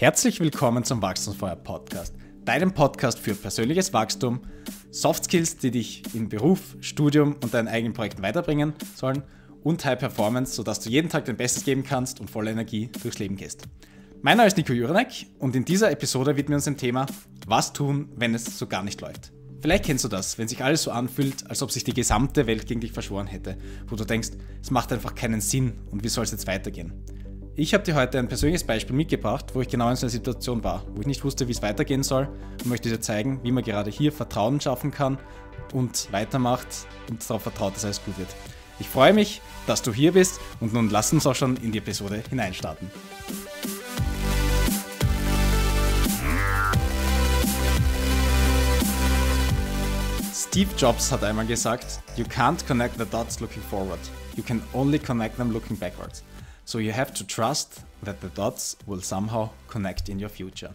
Herzlich willkommen zum Wachstumsfeuer Podcast, deinem Podcast für persönliches Wachstum, Soft Skills, die dich in Beruf, Studium und deinen eigenen Projekten weiterbringen sollen und High Performance, sodass du jeden Tag dein Bestes geben kannst und voller Energie durchs Leben gehst. Mein Name ist Nico Juranek und in dieser Episode widmen wir uns dem Thema Was tun, wenn es so gar nicht läuft. Vielleicht kennst du das, wenn sich alles so anfühlt, als ob sich die gesamte Welt gegen dich verschworen hätte, wo du denkst, es macht einfach keinen Sinn und wie soll es jetzt weitergehen. Ich habe dir heute ein persönliches Beispiel mitgebracht, wo ich genau in so einer Situation war, wo ich nicht wusste, wie es weitergehen soll und möchte dir zeigen, wie man gerade hier Vertrauen schaffen kann und weitermacht und darauf vertraut, dass alles gut wird. Ich freue mich, dass du hier bist und nun lass uns auch schon in die Episode hineinstarten. Steve Jobs hat einmal gesagt, You can't connect the dots looking forward, you can only connect them looking backwards. So you have to trust that the dots will somehow connect in your future.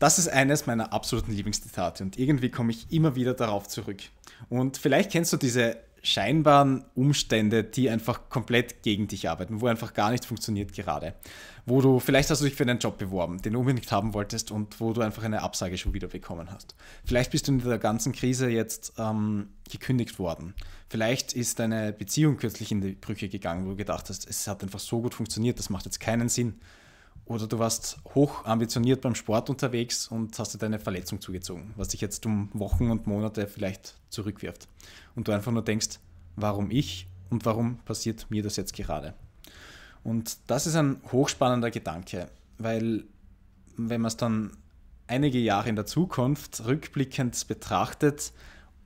Das ist eines meiner absoluten Lieblingszitate und irgendwie komme ich immer wieder darauf zurück. Und vielleicht kennst du diese scheinbaren Umstände, die einfach komplett gegen dich arbeiten, wo einfach gar nichts funktioniert gerade. Wo du, vielleicht hast du dich für einen Job beworben, den du unbedingt haben wolltest und wo du einfach eine Absage schon wieder bekommen hast. Vielleicht bist du in der ganzen Krise jetzt ähm, gekündigt worden. Vielleicht ist deine Beziehung kürzlich in die Brüche gegangen, wo du gedacht hast, es hat einfach so gut funktioniert, das macht jetzt keinen Sinn oder du warst hoch ambitioniert beim Sport unterwegs und hast dir deine Verletzung zugezogen, was dich jetzt um Wochen und Monate vielleicht zurückwirft. Und du einfach nur denkst, warum ich und warum passiert mir das jetzt gerade? Und das ist ein hochspannender Gedanke, weil wenn man es dann einige Jahre in der Zukunft rückblickend betrachtet,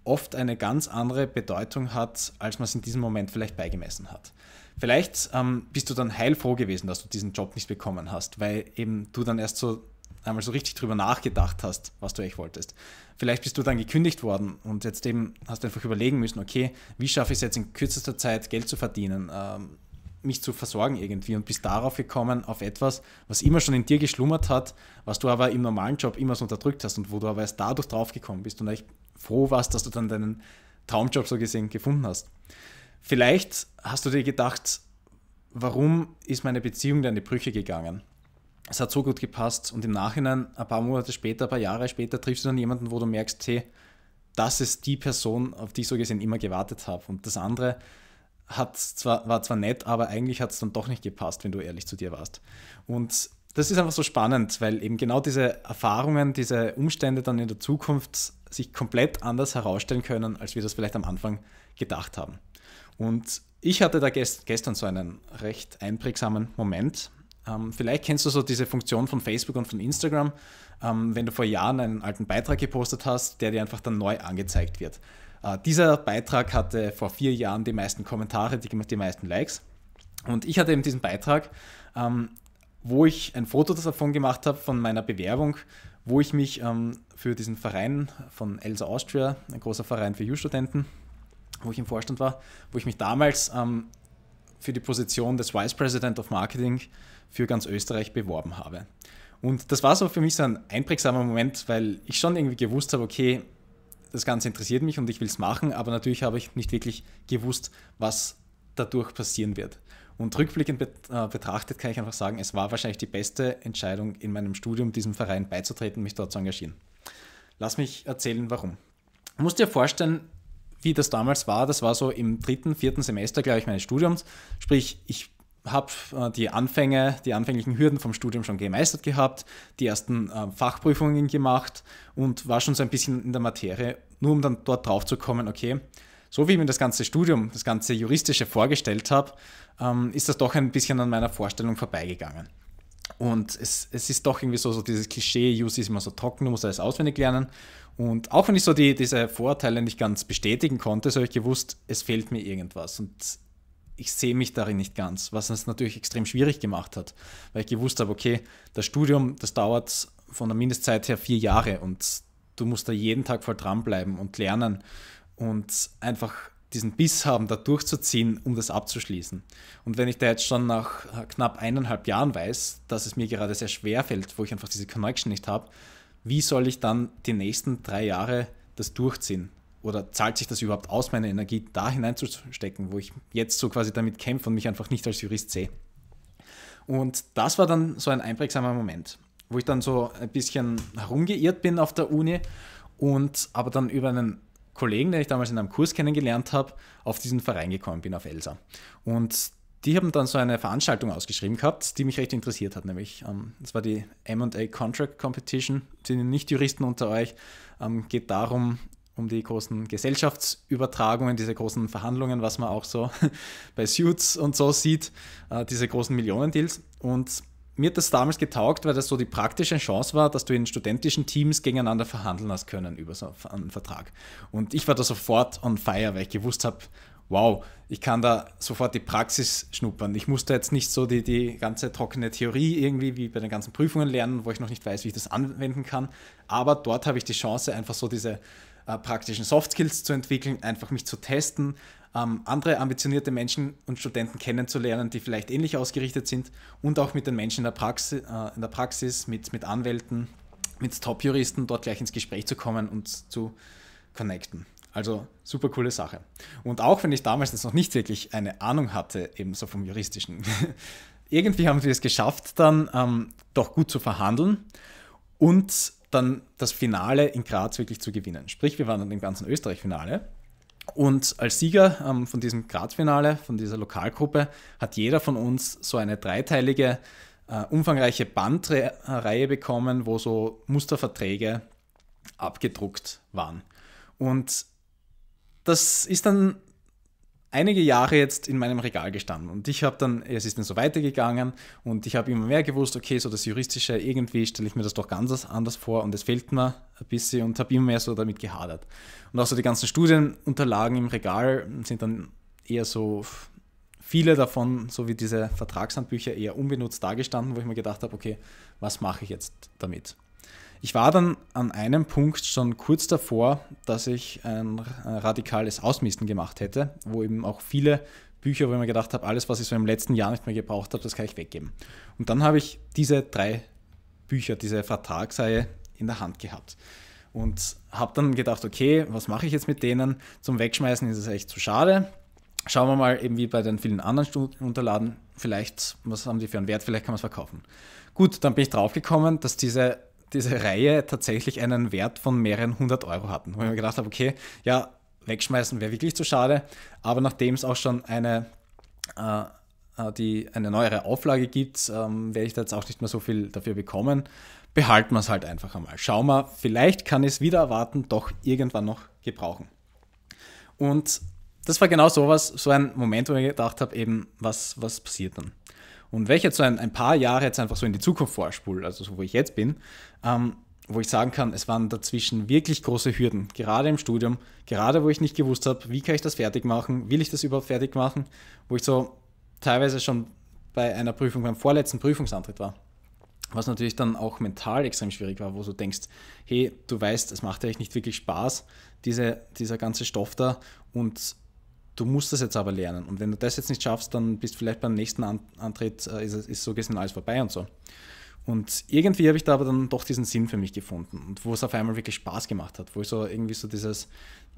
oft eine ganz andere Bedeutung hat, als man es in diesem Moment vielleicht beigemessen hat. Vielleicht ähm, bist du dann heilfroh gewesen, dass du diesen Job nicht bekommen hast, weil eben du dann erst so einmal so richtig drüber nachgedacht hast, was du echt wolltest. Vielleicht bist du dann gekündigt worden und jetzt eben hast du einfach überlegen müssen, okay, wie schaffe ich es jetzt in kürzester Zeit Geld zu verdienen? Ähm, mich zu versorgen irgendwie und bist darauf gekommen, auf etwas, was immer schon in dir geschlummert hat, was du aber im normalen Job immer so unterdrückt hast und wo du aber erst dadurch drauf gekommen bist und echt froh warst, dass du dann deinen Traumjob so gesehen gefunden hast. Vielleicht hast du dir gedacht, warum ist meine Beziehung dann in die Brüche gegangen? Es hat so gut gepasst und im Nachhinein, ein paar Monate später, ein paar Jahre später, triffst du dann jemanden, wo du merkst, hey, das ist die Person, auf die ich so gesehen immer gewartet habe. Und das andere, hat's zwar, war zwar nett, aber eigentlich hat es dann doch nicht gepasst, wenn du ehrlich zu dir warst. Und das ist einfach so spannend, weil eben genau diese Erfahrungen, diese Umstände dann in der Zukunft sich komplett anders herausstellen können, als wir das vielleicht am Anfang gedacht haben. Und ich hatte da gest gestern so einen recht einprägsamen Moment. Ähm, vielleicht kennst du so diese Funktion von Facebook und von Instagram, ähm, wenn du vor Jahren einen alten Beitrag gepostet hast, der dir einfach dann neu angezeigt wird. Äh, dieser Beitrag hatte vor vier Jahren die meisten Kommentare, die, die meisten Likes. Und ich hatte eben diesen Beitrag, ähm, wo ich ein Foto davon gemacht habe, von meiner Bewerbung, wo ich mich ähm, für diesen Verein von Elsa Austria, ein großer Verein für U-Studenten, wo ich im Vorstand war, wo ich mich damals ähm, für die Position des Vice President of Marketing für ganz Österreich beworben habe. Und das war so für mich so ein einprägsamer Moment, weil ich schon irgendwie gewusst habe, okay, das Ganze interessiert mich und ich will es machen, aber natürlich habe ich nicht wirklich gewusst, was dadurch passieren wird. Und rückblickend äh, betrachtet kann ich einfach sagen, es war wahrscheinlich die beste Entscheidung in meinem Studium, diesem Verein beizutreten, mich dort zu engagieren. Lass mich erzählen, warum. Du musst dir vorstellen, wie das damals war. Das war so im dritten, vierten Semester, glaube ich, meines Studiums. Sprich, ich habe äh, die Anfänge, die anfänglichen Hürden vom Studium schon gemeistert gehabt, die ersten äh, Fachprüfungen gemacht und war schon so ein bisschen in der Materie nur um dann dort drauf zu kommen, okay, so wie ich mir das ganze Studium, das ganze Juristische vorgestellt habe, ähm, ist das doch ein bisschen an meiner Vorstellung vorbeigegangen. Und es, es ist doch irgendwie so, so dieses Klischee, Use ist immer so trocken, du musst alles auswendig lernen. Und auch wenn ich so die, diese Vorteile nicht ganz bestätigen konnte, so habe ich gewusst, es fehlt mir irgendwas. Und ich sehe mich darin nicht ganz, was es natürlich extrem schwierig gemacht hat, weil ich gewusst habe, okay, das Studium, das dauert von der Mindestzeit her vier Jahre und du musst da jeden Tag voll dranbleiben und lernen und einfach diesen Biss haben, da durchzuziehen, um das abzuschließen. Und wenn ich da jetzt schon nach knapp eineinhalb Jahren weiß, dass es mir gerade sehr schwer fällt, wo ich einfach diese Connection nicht habe, wie soll ich dann die nächsten drei Jahre das durchziehen? Oder zahlt sich das überhaupt aus, meine Energie da hineinzustecken, wo ich jetzt so quasi damit kämpfe und mich einfach nicht als Jurist sehe? Und das war dann so ein einprägsamer Moment wo ich dann so ein bisschen herumgeirrt bin auf der Uni und aber dann über einen Kollegen, den ich damals in einem Kurs kennengelernt habe, auf diesen Verein gekommen bin, auf Elsa. Und die haben dann so eine Veranstaltung ausgeschrieben gehabt, die mich recht interessiert hat, nämlich ähm, das war die MA Contract Competition. Sind die Nicht-Juristen unter euch, ähm, geht darum, um die großen Gesellschaftsübertragungen, diese großen Verhandlungen, was man auch so bei Suits und so sieht, äh, diese großen Millionendeals. Und mir hat das damals getaugt, weil das so die praktische Chance war, dass du in studentischen Teams gegeneinander verhandeln hast können über so einen Vertrag. Und ich war da sofort on fire, weil ich gewusst habe, wow, ich kann da sofort die Praxis schnuppern. Ich musste jetzt nicht so die, die ganze trockene Theorie irgendwie wie bei den ganzen Prüfungen lernen, wo ich noch nicht weiß, wie ich das anwenden kann. Aber dort habe ich die Chance, einfach so diese äh, praktischen Soft Skills zu entwickeln, einfach mich zu testen, ähm, andere ambitionierte Menschen und Studenten kennenzulernen, die vielleicht ähnlich ausgerichtet sind und auch mit den Menschen in der, Praxi äh, in der Praxis, mit, mit Anwälten, mit Top-Juristen dort gleich ins Gespräch zu kommen und zu connecten. Also super coole Sache. Und auch wenn ich damals noch nicht wirklich eine Ahnung hatte, eben so vom juristischen, irgendwie haben wir es geschafft, dann ähm, doch gut zu verhandeln und dann das Finale in Graz wirklich zu gewinnen. Sprich, wir waren dann im ganzen Österreich-Finale und als Sieger ähm, von diesem Gradfinale, von dieser Lokalgruppe, hat jeder von uns so eine dreiteilige, äh, umfangreiche Bandreihe bekommen, wo so Musterverträge abgedruckt waren. Und das ist dann einige Jahre jetzt in meinem Regal gestanden. Und ich habe dann, es ist dann so weitergegangen und ich habe immer mehr gewusst, okay, so das Juristische, irgendwie stelle ich mir das doch ganz anders vor und es fehlt mir ein bisschen und habe immer mehr so damit gehadert. Und auch so die ganzen Studienunterlagen im Regal sind dann eher so viele davon, so wie diese Vertragshandbücher, eher unbenutzt dagestanden, wo ich mir gedacht habe, okay, was mache ich jetzt damit? Ich war dann an einem Punkt schon kurz davor, dass ich ein radikales Ausmisten gemacht hätte, wo eben auch viele Bücher, wo ich mir gedacht habe, alles, was ich so im letzten Jahr nicht mehr gebraucht habe, das kann ich weggeben. Und dann habe ich diese drei Bücher, diese Vertragsreihe in der Hand gehabt. Und habe dann gedacht, okay, was mache ich jetzt mit denen? Zum Wegschmeißen ist es echt zu schade. Schauen wir mal, eben wie bei den vielen anderen Unterlagen, vielleicht, was haben die für einen Wert, vielleicht kann man es verkaufen. Gut, dann bin ich draufgekommen, dass diese diese Reihe tatsächlich einen Wert von mehreren hundert Euro hatten. Wo ich mir gedacht habe, okay, ja, wegschmeißen wäre wirklich zu schade. Aber nachdem es auch schon eine, äh, äh die, eine neuere Auflage gibt, ähm, werde ich da jetzt auch nicht mehr so viel dafür bekommen. Behalten wir es halt einfach einmal. Schau mal, vielleicht kann ich es wieder erwarten, doch irgendwann noch gebrauchen. Und das war genau sowas, so ein Moment, wo ich gedacht habe, eben, was, was passiert dann? Und wenn ich jetzt so ein, ein paar Jahre jetzt einfach so in die Zukunft vorspule, also so wo ich jetzt bin, ähm, wo ich sagen kann, es waren dazwischen wirklich große Hürden, gerade im Studium, gerade wo ich nicht gewusst habe, wie kann ich das fertig machen, will ich das überhaupt fertig machen, wo ich so teilweise schon bei einer Prüfung, beim vorletzten Prüfungsantritt war. Was natürlich dann auch mental extrem schwierig war, wo du denkst, hey, du weißt, es macht eigentlich nicht wirklich Spaß, diese, dieser ganze Stoff da und du musst das jetzt aber lernen. Und wenn du das jetzt nicht schaffst, dann bist vielleicht beim nächsten Antritt, äh, ist, ist so gesehen alles vorbei und so. Und irgendwie habe ich da aber dann doch diesen Sinn für mich gefunden und wo es auf einmal wirklich Spaß gemacht hat, wo ich so irgendwie so dieses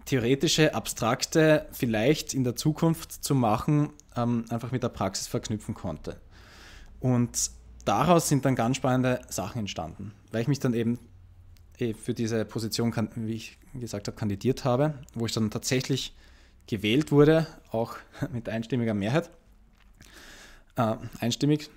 theoretische, abstrakte vielleicht in der Zukunft zu machen, ähm, einfach mit der Praxis verknüpfen konnte. Und daraus sind dann ganz spannende Sachen entstanden, weil ich mich dann eben eh, für diese Position, wie ich gesagt habe, kandidiert habe, wo ich dann tatsächlich gewählt wurde, auch mit einstimmiger Mehrheit. Äh, einstimmig.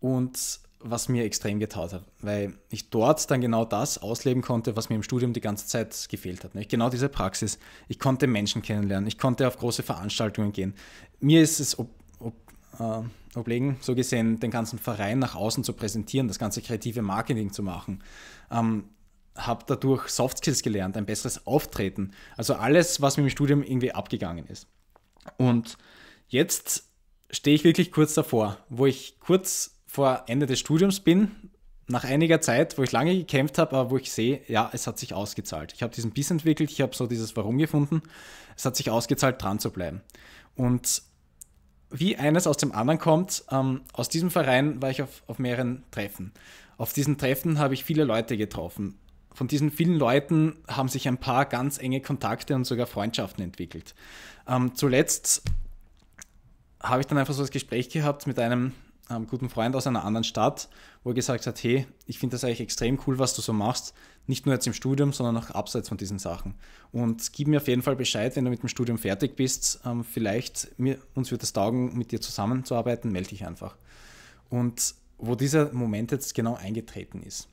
Und was mir extrem getaut hat, weil ich dort dann genau das ausleben konnte, was mir im Studium die ganze Zeit gefehlt hat. Nämlich genau diese Praxis. Ich konnte Menschen kennenlernen, ich konnte auf große Veranstaltungen gehen. Mir ist es ob, ob, äh, oblegen, so gesehen, den ganzen Verein nach außen zu präsentieren, das ganze kreative Marketing zu machen. Ähm, habe dadurch Soft Skills gelernt, ein besseres Auftreten. Also alles, was mir im Studium irgendwie abgegangen ist. Und jetzt stehe ich wirklich kurz davor, wo ich kurz vor Ende des Studiums bin, nach einiger Zeit, wo ich lange gekämpft habe, aber wo ich sehe, ja, es hat sich ausgezahlt. Ich habe diesen Biss entwickelt, ich habe so dieses Warum gefunden. Es hat sich ausgezahlt, dran zu bleiben. Und wie eines aus dem anderen kommt, ähm, aus diesem Verein war ich auf, auf mehreren Treffen. Auf diesen Treffen habe ich viele Leute getroffen, von diesen vielen Leuten haben sich ein paar ganz enge Kontakte und sogar Freundschaften entwickelt. Ähm, zuletzt habe ich dann einfach so das Gespräch gehabt mit einem ähm, guten Freund aus einer anderen Stadt, wo er gesagt hat, hey, ich finde das eigentlich extrem cool, was du so machst, nicht nur jetzt im Studium, sondern auch abseits von diesen Sachen. Und gib mir auf jeden Fall Bescheid, wenn du mit dem Studium fertig bist, ähm, vielleicht mir, uns wird es taugen, mit dir zusammenzuarbeiten, melde dich einfach. Und wo dieser Moment jetzt genau eingetreten ist.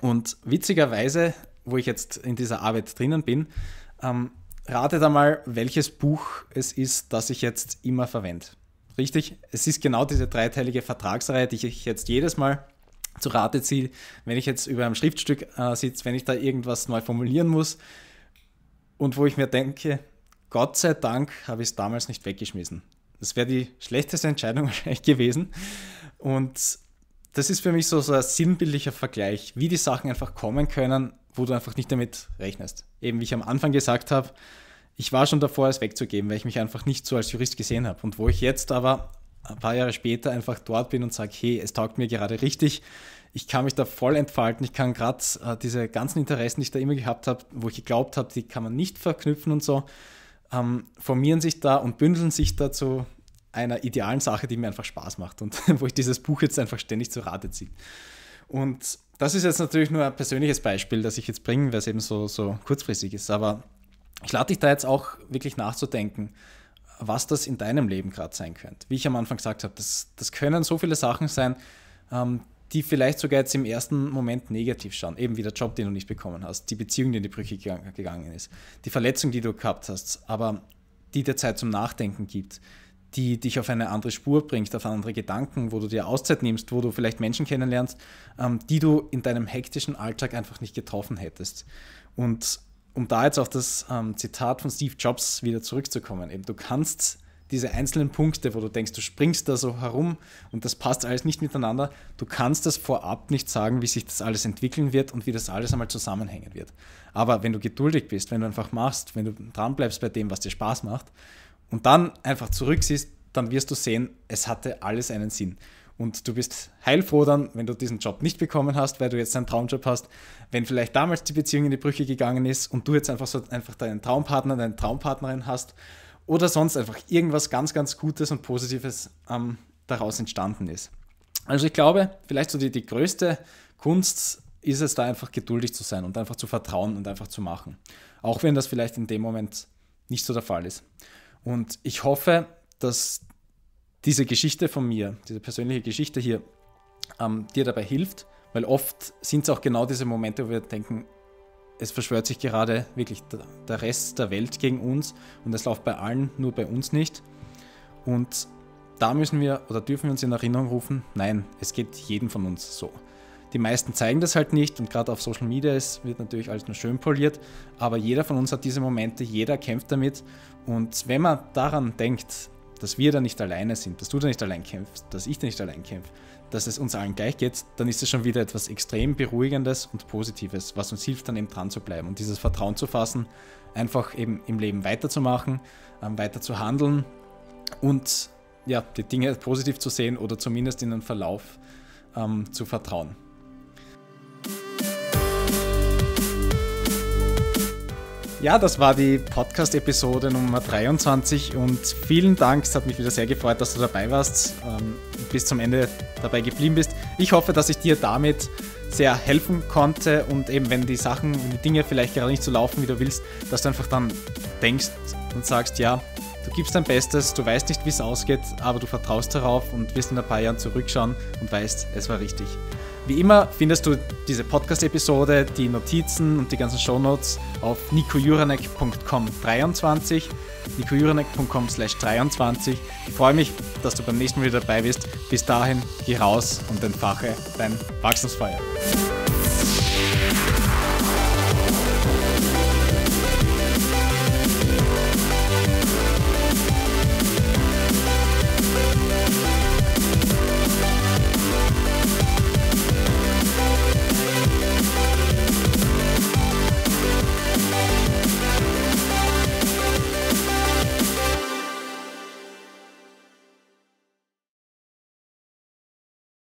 Und witzigerweise, wo ich jetzt in dieser Arbeit drinnen bin, ähm, da mal, welches Buch es ist, das ich jetzt immer verwende. Richtig, es ist genau diese dreiteilige Vertragsreihe, die ich jetzt jedes Mal zu Rate ziehe, wenn ich jetzt über einem Schriftstück äh, sitze, wenn ich da irgendwas neu formulieren muss und wo ich mir denke, Gott sei Dank habe ich es damals nicht weggeschmissen. Das wäre die schlechteste Entscheidung wahrscheinlich gewesen. Und das ist für mich so, so ein sinnbildlicher Vergleich, wie die Sachen einfach kommen können, wo du einfach nicht damit rechnest. Eben wie ich am Anfang gesagt habe, ich war schon davor, es wegzugeben, weil ich mich einfach nicht so als Jurist gesehen habe. Und wo ich jetzt aber ein paar Jahre später einfach dort bin und sage, hey, es taugt mir gerade richtig, ich kann mich da voll entfalten, ich kann gerade äh, diese ganzen Interessen, die ich da immer gehabt habe, wo ich geglaubt habe, die kann man nicht verknüpfen und so, ähm, formieren sich da und bündeln sich dazu einer idealen Sache, die mir einfach Spaß macht und wo ich dieses Buch jetzt einfach ständig zu Rate ziehe. Und das ist jetzt natürlich nur ein persönliches Beispiel, das ich jetzt bringe, weil es eben so, so kurzfristig ist. Aber ich lade dich da jetzt auch wirklich nachzudenken, was das in deinem Leben gerade sein könnte. Wie ich am Anfang gesagt habe, das, das können so viele Sachen sein, ähm, die vielleicht sogar jetzt im ersten Moment negativ schauen. Eben wie der Job, den du nicht bekommen hast, die Beziehung, die in die Brüche gegangen ist, die Verletzung, die du gehabt hast, aber die dir Zeit zum Nachdenken gibt, die dich auf eine andere Spur bringt, auf andere Gedanken, wo du dir Auszeit nimmst, wo du vielleicht Menschen kennenlernst, ähm, die du in deinem hektischen Alltag einfach nicht getroffen hättest. Und um da jetzt auf das ähm, Zitat von Steve Jobs wieder zurückzukommen, eben du kannst diese einzelnen Punkte, wo du denkst, du springst da so herum und das passt alles nicht miteinander, du kannst das vorab nicht sagen, wie sich das alles entwickeln wird und wie das alles einmal zusammenhängen wird. Aber wenn du geduldig bist, wenn du einfach machst, wenn du dranbleibst bei dem, was dir Spaß macht, und dann einfach zurücksiehst, dann wirst du sehen, es hatte alles einen Sinn. Und du bist heilfroh dann, wenn du diesen Job nicht bekommen hast, weil du jetzt einen Traumjob hast. Wenn vielleicht damals die Beziehung in die Brüche gegangen ist und du jetzt einfach so einfach deinen Traumpartner, deine Traumpartnerin hast oder sonst einfach irgendwas ganz, ganz Gutes und Positives ähm, daraus entstanden ist. Also ich glaube, vielleicht so die, die größte Kunst ist es da einfach geduldig zu sein und einfach zu vertrauen und einfach zu machen. Auch wenn das vielleicht in dem Moment nicht so der Fall ist. Und ich hoffe, dass diese Geschichte von mir, diese persönliche Geschichte hier, ähm, dir dabei hilft, weil oft sind es auch genau diese Momente, wo wir denken, es verschwört sich gerade wirklich der Rest der Welt gegen uns und es läuft bei allen, nur bei uns nicht. Und da müssen wir oder dürfen wir uns in Erinnerung rufen, nein, es geht jedem von uns so. Die meisten zeigen das halt nicht und gerade auf Social Media ist, wird natürlich alles nur schön poliert, aber jeder von uns hat diese Momente, jeder kämpft damit und wenn man daran denkt, dass wir da nicht alleine sind, dass du da nicht allein kämpfst, dass ich da nicht allein kämpfe, dass es uns allen gleich geht, dann ist es schon wieder etwas extrem Beruhigendes und Positives, was uns hilft, dann eben dran zu bleiben und dieses Vertrauen zu fassen, einfach eben im Leben weiterzumachen, ähm, weiter zu handeln und ja, die Dinge positiv zu sehen oder zumindest in den Verlauf ähm, zu vertrauen. Ja, das war die Podcast-Episode Nummer 23 und vielen Dank. Es hat mich wieder sehr gefreut, dass du dabei warst und ähm, bis zum Ende dabei geblieben bist. Ich hoffe, dass ich dir damit sehr helfen konnte und eben wenn die Sachen, wenn die Dinge vielleicht gerade nicht so laufen, wie du willst, dass du einfach dann denkst und sagst, ja, du gibst dein Bestes, du weißt nicht, wie es ausgeht, aber du vertraust darauf und wirst in ein paar Jahren zurückschauen und weißt, es war richtig. Wie immer findest du diese Podcast-Episode, die Notizen und die ganzen Shownotes auf nikojuranek.com 23, nikojuranek.com 23. Ich freue mich, dass du beim nächsten Mal wieder dabei bist. Bis dahin, geh raus und entfache dein Wachstumsfeuer.